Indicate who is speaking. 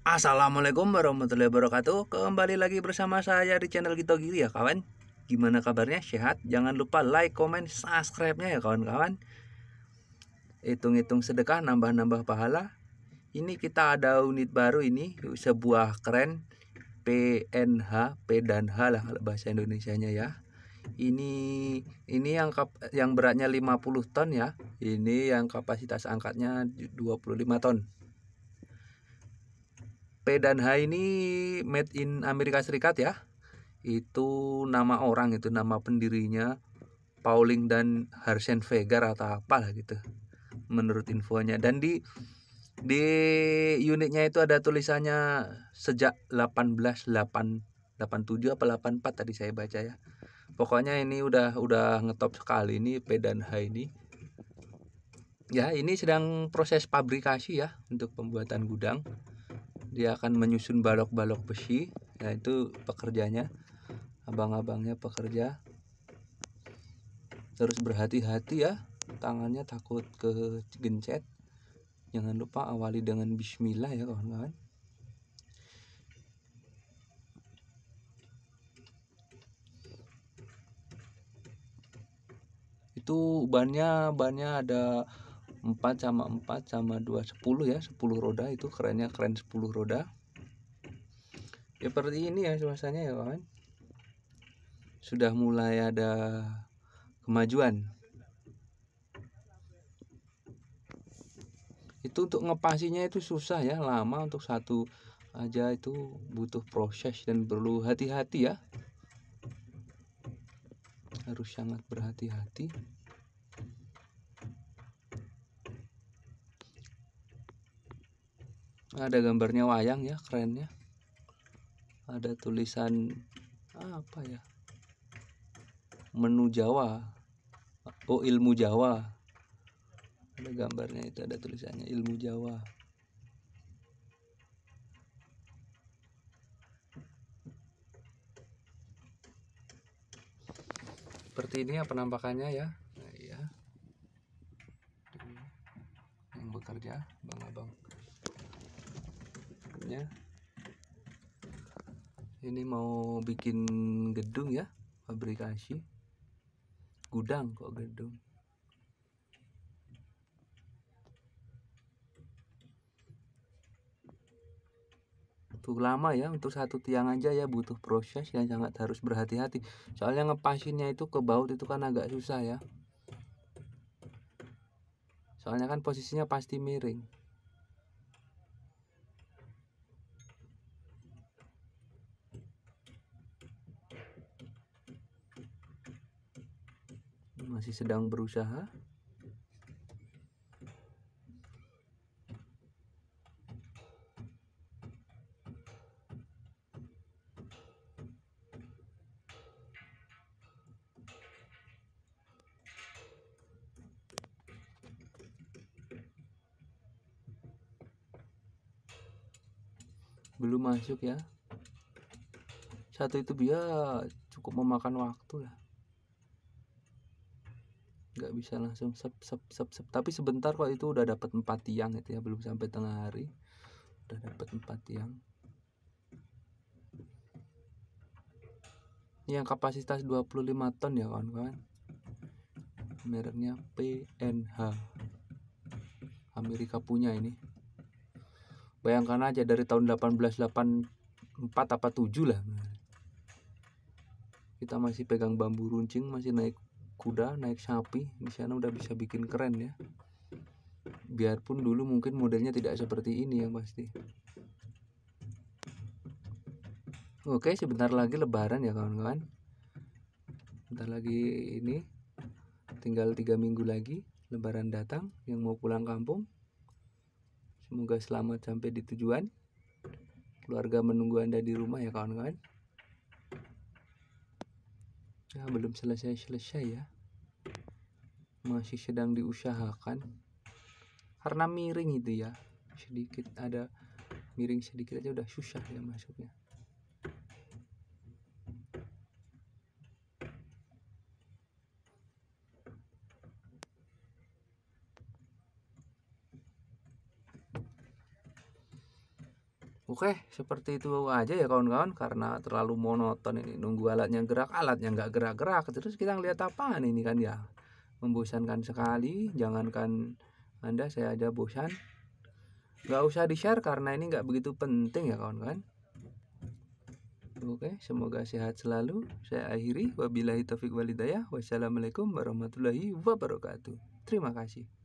Speaker 1: Assalamualaikum warahmatullahi wabarakatuh Kembali lagi bersama saya di channel Gito Giri ya kawan Gimana kabarnya? Sehat? Jangan lupa like, comment, subscribe-nya ya kawan-kawan Hitung-hitung sedekah, nambah-nambah pahala Ini kita ada unit baru ini Sebuah keren PNH, P dan H lah kalau bahasa Indonesianya ya ini ini yang kap, yang beratnya 50 ton ya ini yang kapasitas angkatnya 25 ton P dan H ini made in Amerika Serikat ya. Itu nama orang itu nama pendirinya Pauling dan Harsen Vegar atau apalah gitu. Menurut infonya dan di di unitnya itu ada tulisannya sejak 1887 apa 84 tadi saya baca ya. Pokoknya ini udah udah ngetop sekali ini P dan H ini. Ya, ini sedang proses pabrikasi ya untuk pembuatan gudang dia akan menyusun balok-balok besi nah itu pekerjanya abang-abangnya pekerja terus berhati-hati ya tangannya takut ke gencet jangan lupa awali dengan bismillah ya kawan-kawan itu bannya bannya ada 4 sama 4 sama 2 10 ya 10 roda itu kerennya keren 10 roda ya seperti ini ya suasananya ya kawan sudah mulai ada kemajuan itu untuk ngepasinya itu susah ya lama untuk satu aja itu butuh proses dan perlu hati-hati ya harus sangat berhati-hati ada gambarnya wayang ya keren ya ada tulisan apa ya menu Jawa oh ilmu Jawa ada gambarnya itu ada tulisannya ilmu Jawa seperti ini ya penampakannya ya nah, iya yang bekerja bang abang ini mau bikin gedung ya fabrikasi gudang kok gedung Tuh lama ya untuk satu tiang aja ya butuh proses yang sangat harus berhati-hati soalnya ngepasinnya itu ke baut itu kan agak susah ya soalnya kan posisinya pasti miring masih sedang berusaha belum masuk ya satu itu dia cukup memakan waktu lah nggak bisa langsung sep sep sep sep tapi sebentar kok itu udah dapat empat tiang itu ya belum sampai tengah hari udah dapat empat tiang ini yang kapasitas 25 ton ya kawan-kawan mereknya PNH Amerika punya ini bayangkan aja dari tahun 1884 apa 7 lah kita masih pegang bambu runcing masih naik kuda naik sapi di sana udah bisa bikin keren ya biarpun dulu mungkin modelnya tidak seperti ini yang pasti oke sebentar lagi lebaran ya kawan-kawan sebentar lagi ini tinggal tiga minggu lagi lebaran datang yang mau pulang kampung semoga selamat sampai di tujuan keluarga menunggu anda di rumah ya kawan-kawan ya belum selesai-selesai ya masih sedang diusahakan karena miring itu ya sedikit ada miring sedikit aja udah susah ya masuknya Oke, seperti itu aja ya kawan-kawan karena terlalu monoton ini nunggu alatnya gerak, alatnya nggak gerak-gerak. Terus kita ngeliat apaan ini kan ya. Membosankan sekali, jangankan Anda saya aja bosan. Nggak usah di-share karena ini nggak begitu penting ya kawan-kawan. Oke, semoga sehat selalu. Saya akhiri wabillahi taufik walidayah. Wassalamualaikum warahmatullahi wabarakatuh. Terima kasih.